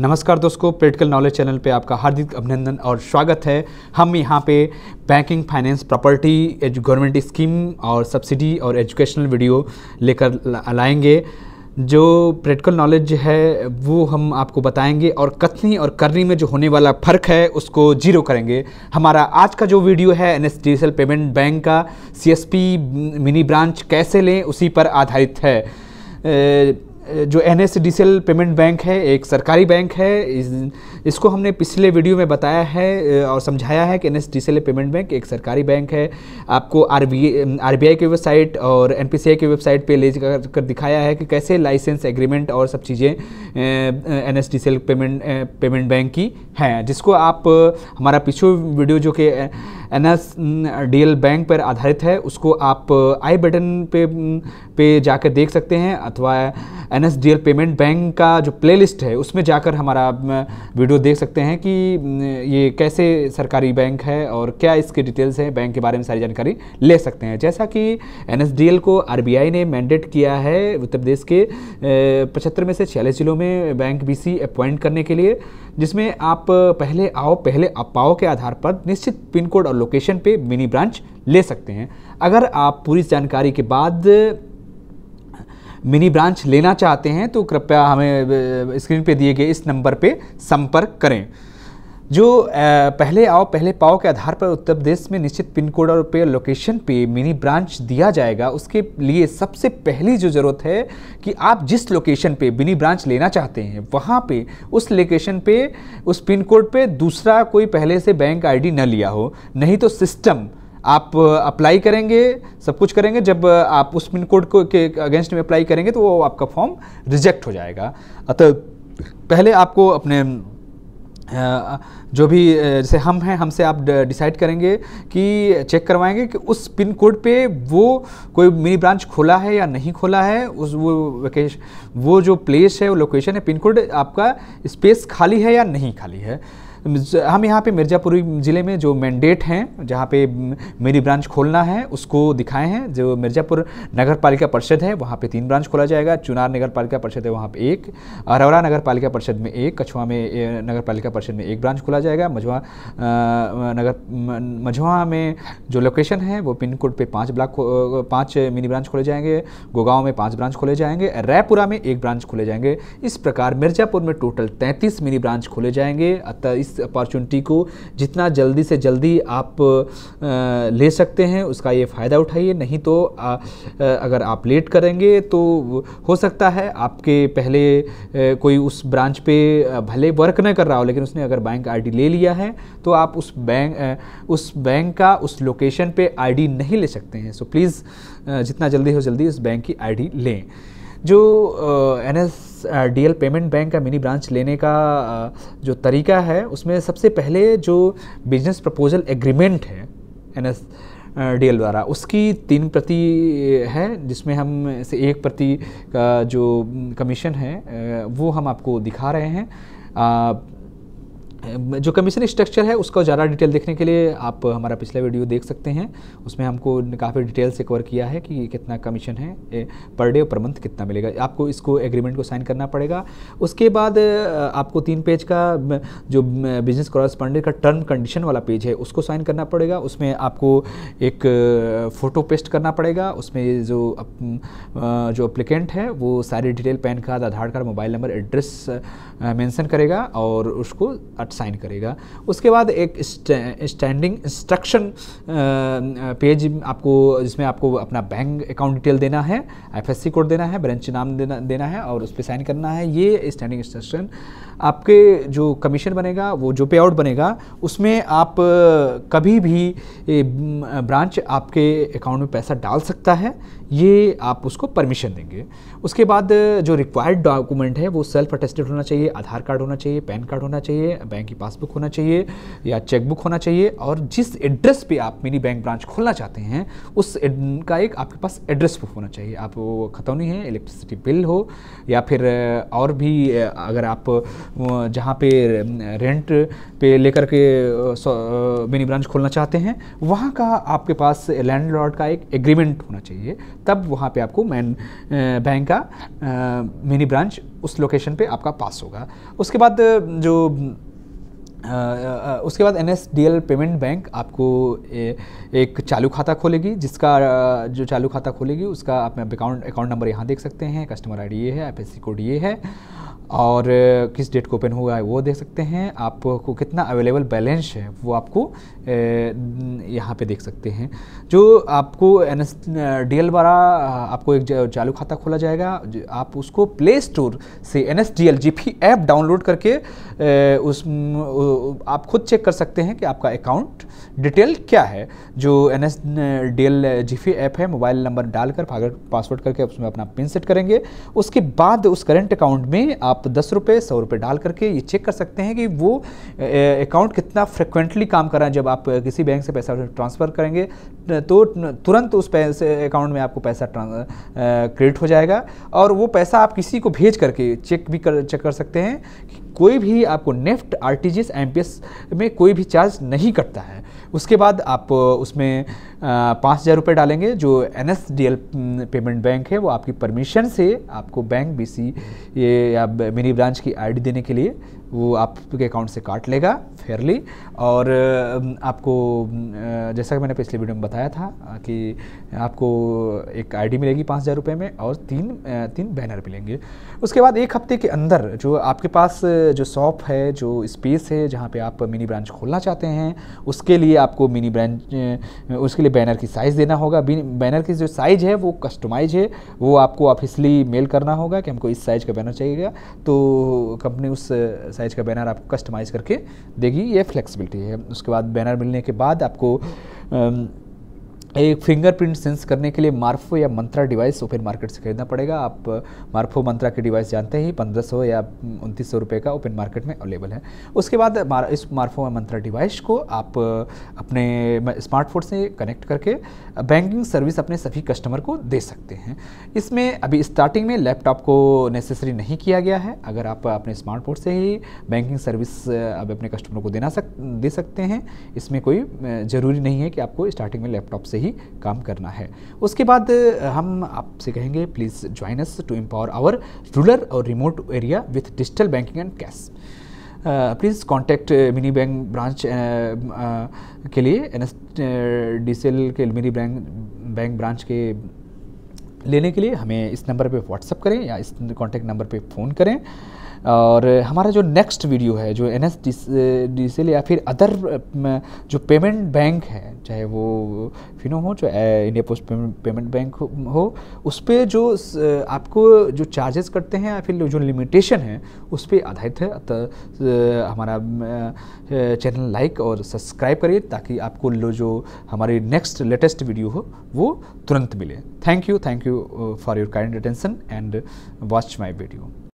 नमस्कार दोस्तों practical knowledge channel पे आपका हार्दिक अभिनंदन और स्वागत है हम यहाँ पे banking finance property government scheme और सब्सिडी और एजुकेशनल वीडियो लेकर लाएंगे जो प्रैक्टिकल नॉलेज है वो हम आपको बताएंगे और कथनी और करनी में जो होने वाला फ़र्क है उसको जीरो करेंगे हमारा आज का जो वीडियो है एन पेमेंट बैंक का सी मिनी ब्रांच कैसे लें उसी पर आधारित है ए, जो एन पेमेंट बैंक है एक सरकारी बैंक है इस, इसको हमने पिछले वीडियो में बताया है और समझाया है कि एन पेमेंट बैंक एक सरकारी बैंक है आपको आर आई की वेबसाइट और एन की वेबसाइट पे ले कर, कर दिखाया है कि कैसे लाइसेंस एग्रीमेंट और सब चीज़ें N S payment payment bank की हैं जिसको आप हमारा पिछले वीडियो जो कि N S D L bank पर आधारित है उसको आप आई uh, बटन पे mm, पे जाकर देख सकते हैं अथवा N S D L payment bank का जो प्लेलिस्ट है उसमें जाकर हमारा वीडियो mm, देख सकते हैं कि mm, ये कैसे सरकारी बैंक है और क्या इसके डिटेल्स हैं बैंक के बारे में सारी जानकारी ले सकते हैं जैसा कि एन एस डी एल को आर बी आई ने मैंडेट किया है उत्तर प्रदेश के uh, पचहत्तर में से छियालीस जिलों में बैंक बी सी अपॉइंट करने के लिए जिसमें आप पहले आओ पहले अपाओ के आधार पर निश्चित पिन कोड और लोकेशन पे मिनी ब्रांच ले सकते हैं अगर आप पूरी जानकारी के बाद मिनी ब्रांच लेना चाहते हैं तो कृपया हमें स्क्रीन पे दिए गए इस नंबर पे संपर्क करें जो पहले आओ पहले पाओ के आधार पर उत्तर प्रदेश में निश्चित पिन कोड और पे लोकेशन पे मिनी ब्रांच दिया जाएगा उसके लिए सबसे पहली जो ज़रूरत है कि आप जिस लोकेशन पे मिनी ब्रांच लेना चाहते हैं वहाँ पे उस लोकेशन पे उस पिन कोड पे दूसरा कोई पहले से बैंक आईडी न लिया हो नहीं तो सिस्टम आप अप्लाई करेंगे सब कुछ करेंगे जब आप उस पिन कोड को के अगेंस्ट में अप्लाई करेंगे तो वो आपका फॉर्म रिजेक्ट हो जाएगा अतः पहले आपको अपने जो भी जैसे हम हैं हमसे आप डिसाइड करेंगे कि चेक करवाएंगे कि उस पिन कोड पे वो कोई मिनी ब्रांच खोला है या नहीं खोला है उस वो वेकेश वो जो प्लेस है वो लोकेशन है पिन कोड आपका स्पेस खाली है या नहीं खाली है हम यहाँ पे मिर्ज़ापुर ज़िले में जो मैंडेट हैं जहाँ पे मेरी ब्रांच खोलना है उसको दिखाए हैं जो मिर्ज़ापुर नगर पालिका परिषद है वहाँ पे तीन ब्रांच खोला जाएगा चुनार नगर पालिका परिषद है वहाँ पे एक अरवरा नगर पालिका परिषद में एक कछुआ में नगर पालिका परिषद में एक ब्रांच खोला जाएगा मझुआ नगर मझुआ में जो लोकेशन है वो पिन कोड पर पाँच ब्लॉक पाँच मिनी ब्रांच खोले जाएंगे गोगाँव में पाँच ब्रांच खोले जाएंगे रायपुरा में एक ब्रांच खोले जाएंगे इस प्रकार मिर्ज़ापुर में टोटल तैंतीस मिनी ब्रांच खोले जाएंगे अतः इस इस अपॉर्चुनिटी को जितना जल्दी से जल्दी आप ले सकते हैं उसका ये फ़ायदा उठाइए नहीं तो अगर आप लेट करेंगे तो हो सकता है आपके पहले कोई उस ब्रांच पे भले वर्क नहीं कर रहा हो लेकिन उसने अगर बैंक आईडी ले लिया है तो आप उस बैंक उस बैंक का उस लोकेशन पे आईडी नहीं ले सकते हैं सो प्लीज़ जितना जल्दी हो जल्दी उस बैंक की आईडी लें जो N S DL payment bank का मिनी ब्रांच लेने का जो तरीका है उसमें सबसे पहले जो बिजनेस प्रपोजल एग्रीमेंट है एन एस एल द्वारा उसकी तीन प्रति है जिसमें हम से एक प्रति का जो कमीशन है वो हम आपको दिखा रहे हैं जो कमीशन स्ट्रक्चर है उसका ज़्यादा डिटेल देखने के लिए आप हमारा पिछला वीडियो देख सकते हैं उसमें हमको काफ़ी डिटेल से कवर किया है कि कितना कमीशन है पर डे और पर मंथ कितना मिलेगा आपको इसको एग्रीमेंट को साइन करना पड़ेगा उसके बाद आपको तीन पेज का जो बिजनेस कॉरस्पॉन्डेंट का टर्म कंडीशन वाला पेज है उसको साइन करना पड़ेगा उसमें आपको एक फ़ोटो पेस्ट करना पड़ेगा उसमें जो जो अप्लीकेंट है वो सारी detail PAN card Aadhaar card mobile number address mention करेगा और उसको साइन करेगा उसके बाद एक स्टैंडिंग इंस्ट्रक्शन पेज आपको जिसमें आपको अपना बैंक अकाउंट डिटेल देना है एफएससी कोड देना है ब्रांच नाम देना देना है और उस पर साइन करना है ये स्टैंडिंग इंस्ट्रक्शन आपके जो कमीशन बनेगा वो जो पे आउट बनेगा उसमें आप कभी भी ब्रांच आपके अकाउंट में पैसा डाल सकता है ये आप उसको परमिशन देंगे उसके बाद जो रिक्वायर्ड डॉक्यूमेंट है वो सेल्फ अटेस्टेड होना चाहिए आधार कार्ड होना चाहिए पैन कार्ड होना चाहिए बैंक की पासबुक होना चाहिए या चेकबुक होना चाहिए और जिस एड्रेस पे आप मिनी बैंक ब्रांच खोलना चाहते हैं उस का एक आपके पास एड्रेस प्रूफ होना चाहिए आप वो खतौनी है इलेक्ट्रिसिटी बिल हो या फिर और भी अगर आप जहाँ पे रेंट पे लेकर के मिनी ब्रांच खोलना चाहते हैं वहाँ का आपके पास लैंड का एक एग्रीमेंट होना चाहिए तब वहाँ पे आपको मैन बैंक का मिनी ब्रांच उस लोकेशन पे आपका पास होगा उसके बाद जो आ, उसके बाद एन पेमेंट बैंक आपको ए, एक चालू खाता खोलेगी जिसका जो चालू खाता खोलेगी उसका आप अकाउंट अकाउंट नंबर यहाँ देख सकते हैं कस्टमर आईडी ये है आईपीएससी कोड ये है और किस डेट को ओपन हुआ है वो देख सकते हैं आपको कितना अवेलेबल बैलेंस है वो आपको यहाँ पे देख सकते हैं जो आपको एन एस डी एल द्वारा आपको एक चालू खाता खोला जाएगा आप उसको प्ले स्टोर से N S D L G P app download करके उस आप खुद चेक कर सकते हैं कि आपका अकाउंट डिटेल क्या है जो N S D L G P app है मोबाइल नंबर डालकर पासवर्ड करके उसमें अपना पिन सेट करेंगे उसके बाद उस करेंट अकाउंट में आप आप दस रुपये सौ रुपये डाल करके ये चेक कर सकते हैं कि वो अकाउंट कितना फ्रिक्वेंटली काम कर रहा है जब आप किसी बैंक से पैसा ट्रांसफ़र करेंगे तो तुरंत उस पैसे अकाउंट में आपको पैसा क्रेडिट हो जाएगा और वो पैसा आप किसी को भेज करके चेक भी कर चेक कर सकते हैं कि कोई भी आपको नेफ्ट आर टी में कोई भी चार्ज नहीं कटता है उसके बाद आप उसमें पाँच हज़ार रुपये डालेंगे जो एन पेमेंट बैंक है वो आपकी परमिशन से आपको बैंक बी या मिनी ब्रांच की आई देने के लिए वो आपके अकाउंट से काट लेगा फेयरली और आपको जैसा कि मैंने पिछले वीडियो में बताया था कि आपको एक आईडी मिलेगी पाँच हज़ार रुपये में और तीन तीन बैनर मिलेंगे उसके बाद एक हफ्ते के अंदर जो आपके पास जो शॉप है जो स्पेस है जहाँ पर आप मिनी ब्रांच खोलना चाहते हैं उसके लिए आपको मिनी ब्रांच उसके लिए लिए बैनर की साइज़ देना होगा बैनर की जो साइज़ है वो कस्टमाइज है वो आपको ऑफिसली मेल करना होगा कि हमको इस साइज़ का बैनर चाहिएगा तो कंपनी उस साइज़ का बैनर आपको कस्टमाइज़ करके देगी ये फ्लेक्सिबिलिटी है उसके बाद बैनर मिलने के बाद आपको एक फिंगरप्रिंट सेंस करने के लिए मार्फो या मंत्रा डिवाइस ओपन मार्केट से खरीदना पड़ेगा आप मार्फो मंत्रा की डिवाइस जानते ही 1500 या उनतीस सौ का ओपन मार्केट में अवेलेबल है उसके बाद मार, इस मार्फो मंत्रा डिवाइस को आप अपने स्मार्टफोन से कनेक्ट करके बैंकिंग सर्विस अपने सभी कस्टमर को दे सकते हैं इसमें अभी स्टार्टिंग में लैपटॉप को नेसेसरी नहीं किया गया है अगर आप अपने स्मार्टफोन से ही बैंकिंग सर्विस अब अपने कस्टमर को देना सक दे सकते हैं इसमें कोई ज़रूरी नहीं है कि आपको स्टार्टिंग में लैपटॉप से ही ही काम करना है उसके बाद हम आपसे कहेंगे please join us to empower our rural और remote area with digital banking and cash please contact mini bank branch के लिए एन एस डी के मिनी बैंक बैंक ब्रांच के लेने के लिए हमें इस नंबर पे व्हाट्सअप करें या इस कॉन्टैक्ट नंबर पे फ़ोन करें और हमारा जो नेक्स्ट वीडियो है जो एन एस या फिर अदर जो पेमेंट बैंक है चाहे वो फिनो हो चाहे इंडिया पोस्ट पेमेंट बैंक हो उस पर जो आपको जो चार्जेस करते हैं या फिर जो लिमिटेशन है उस पर आधारित है अतः हमारा चैनल लाइक और सब्सक्राइब करिए ताकि आपको जो हमारी नेक्स्ट लेटेस्ट वीडियो हो वो तुरंत मिले thank you thank you for your kind attention and watch my video